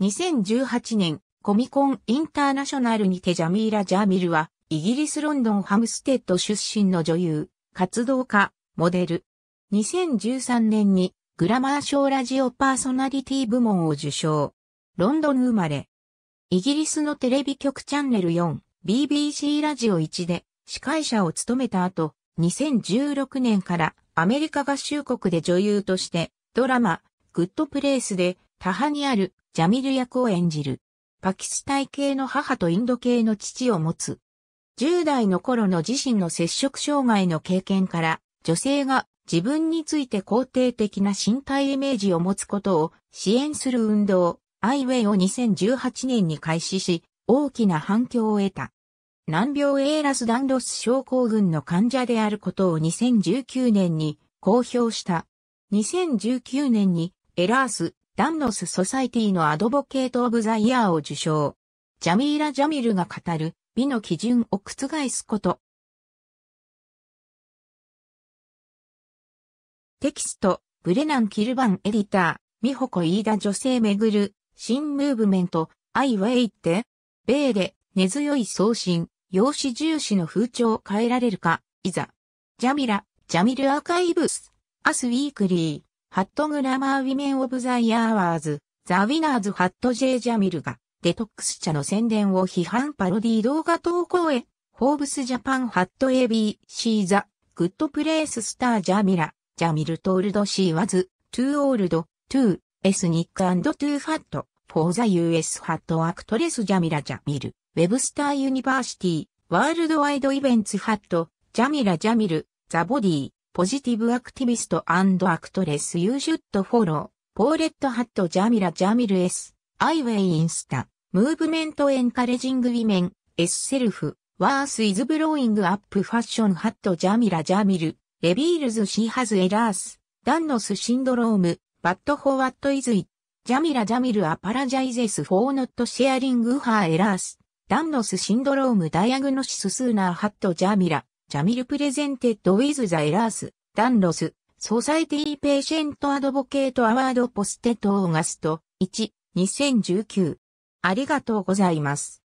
2018年、コミコンインターナショナルにてジャミーラ・ジャーミルは、イギリス・ロンドン・ハムステッド出身の女優、活動家、モデル。2013年に、グラマー賞ラジオパーソナリティ部門を受賞。ロンドン生まれ。イギリスのテレビ局チャンネル4、BBC ラジオ1で司会者を務めた後、2016年からアメリカ合衆国で女優として、ドラマ、グッドプレイスで、他派にあるジャミル役を演じる。パキスタイ系の母とインド系の父を持つ。10代の頃の自身の摂食障害の経験から、女性が自分について肯定的な身体イメージを持つことを支援する運動、アイウェイを2018年に開始し、大きな反響を得た。難病エーラスダンロス症候群の患者であることを2019年に公表した。2019年にエラースダンノス・ソサイティのアドボケート・オブ・ザ・イヤーを受賞。ジャミーラ・ジャミルが語る美の基準を覆すこと。テキスト、ブレナン・キルバンエディター、ミホコ・イーダ女性めぐる、新ムーブメント、アイ・ウェイって、米レ、根強い送信、容姿重視の風潮を変えられるか、いざ。ジャミラ、ジャミルアーカイブス、アス・ウィークリー。ハットグラマーウィメンオブザイヤーワーズ、ザ・ウィナーズ・ハット・ジェイ・ジャミルが、デトックス茶の宣伝を批判パロディ動画投稿へ、フォーブス・ジャパン・ハット・ ABC・ ザ・グッド・プレイス・スター・ジャミラ、ジャミル・トールド・シー・ワズ、トゥ・オールド、トゥ・エスニック・アンド・トゥ・ハット、フォー・ザ・ US・ ハット・アクトレス・ジャミラ・ジャミル、ウェブスター・ユニバーシティ、ワールドワイド・イベンツ・ハット、ジャミラ・ジャミル、ザ・ボディ、ポジティブアクティビストアクトレスユー u ュットフォロー、ポーレットハットジャミラジャミル S アイウェイインスタムーブメントエンカレジングウィメン S セルフワースイズブローイングアップファッションハットジャミラジャミルレビールズシーハズエラースダンノスシンドロームバッドフォワットイズイジャミラジャミルアパラジャイゼスフォーノットシェアリングハーエラースダンノスシンドロームダイアグノシススーナーハットジャミラジャミルプレゼンテッドウィズザエラース、ダンロス、ソサイティペーシェントアドボケートアワードポステッドオーガスト1、2019。ありがとうございます。